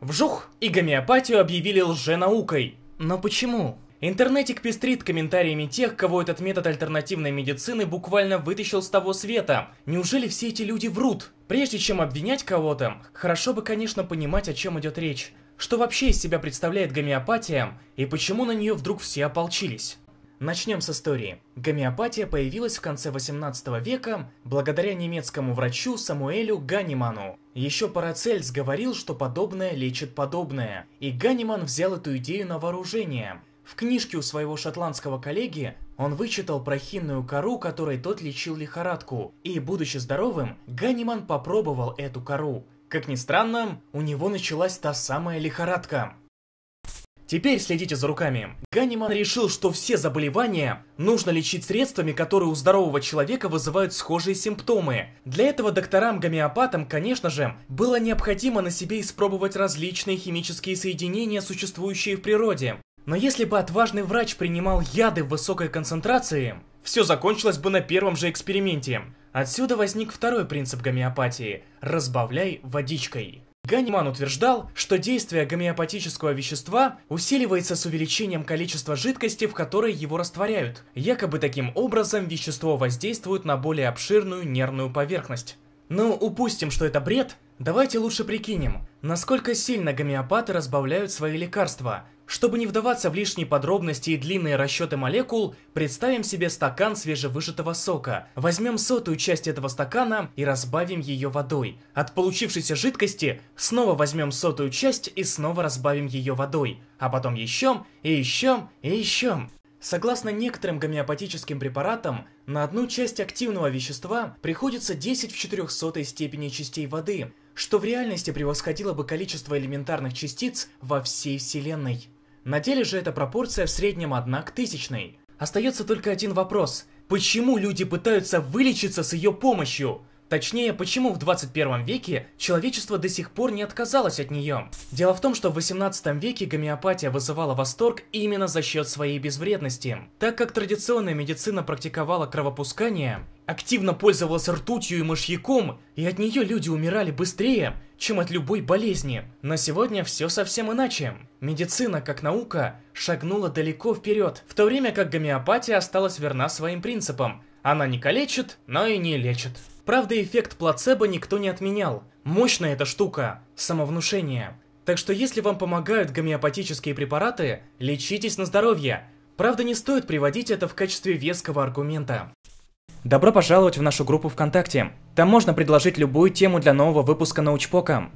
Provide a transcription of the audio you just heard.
Вжух! И гомеопатию объявили лженаукой. Но почему? Интернетик пестрит комментариями тех, кого этот метод альтернативной медицины буквально вытащил с того света. Неужели все эти люди врут? Прежде чем обвинять кого-то, хорошо бы, конечно, понимать, о чем идет речь. Что вообще из себя представляет гомеопатия, и почему на нее вдруг все ополчились? Начнем с истории. Гомеопатия появилась в конце 18 века благодаря немецкому врачу Самуэлю Ганиману. Еще Парацельс говорил, что подобное лечит подобное, и Ганиман взял эту идею на вооружение. В книжке у своего шотландского коллеги он вычитал про хинную кору, которой тот лечил лихорадку, и, будучи здоровым, Ганиман попробовал эту кору. Как ни странно, у него началась та самая лихорадка. Теперь следите за руками. Ганиман решил, что все заболевания нужно лечить средствами, которые у здорового человека вызывают схожие симптомы. Для этого докторам-гомеопатам, конечно же, было необходимо на себе испробовать различные химические соединения, существующие в природе. Но если бы отважный врач принимал яды в высокой концентрации, все закончилось бы на первом же эксперименте. Отсюда возник второй принцип гомеопатии – разбавляй водичкой. Ганиман утверждал, что действие гомеопатического вещества усиливается с увеличением количества жидкости, в которой его растворяют. Якобы таким образом вещество воздействует на более обширную нервную поверхность. Но ну, упустим, что это бред, давайте лучше прикинем, насколько сильно гомеопаты разбавляют свои лекарства – чтобы не вдаваться в лишние подробности и длинные расчеты молекул, представим себе стакан свежевыжатого сока. Возьмем сотую часть этого стакана и разбавим ее водой. От получившейся жидкости снова возьмем сотую часть и снова разбавим ее водой. А потом еще, и еще, и еще. Согласно некоторым гомеопатическим препаратам, на одну часть активного вещества приходится 10 в 400 степени частей воды, что в реальности превосходило бы количество элементарных частиц во всей Вселенной. На деле же эта пропорция в среднем одна к тысячной. Остается только один вопрос. Почему люди пытаются вылечиться с ее помощью? Точнее, почему в 21 веке человечество до сих пор не отказалось от нее? Дело в том, что в 18 веке гомеопатия вызывала восторг именно за счет своей безвредности. Так как традиционная медицина практиковала кровопускание, активно пользовалась ртутью и мышьяком, и от нее люди умирали быстрее, чем от любой болезни. Но сегодня все совсем иначе. Медицина, как наука, шагнула далеко вперед, в то время как гомеопатия осталась верна своим принципам – она не калечит, но и не лечит. Правда, эффект плацебо никто не отменял. Мощная эта штука – самовнушение. Так что если вам помогают гомеопатические препараты, лечитесь на здоровье. Правда, не стоит приводить это в качестве веского аргумента. Добро пожаловать в нашу группу ВКонтакте. Там можно предложить любую тему для нового выпуска Научпока.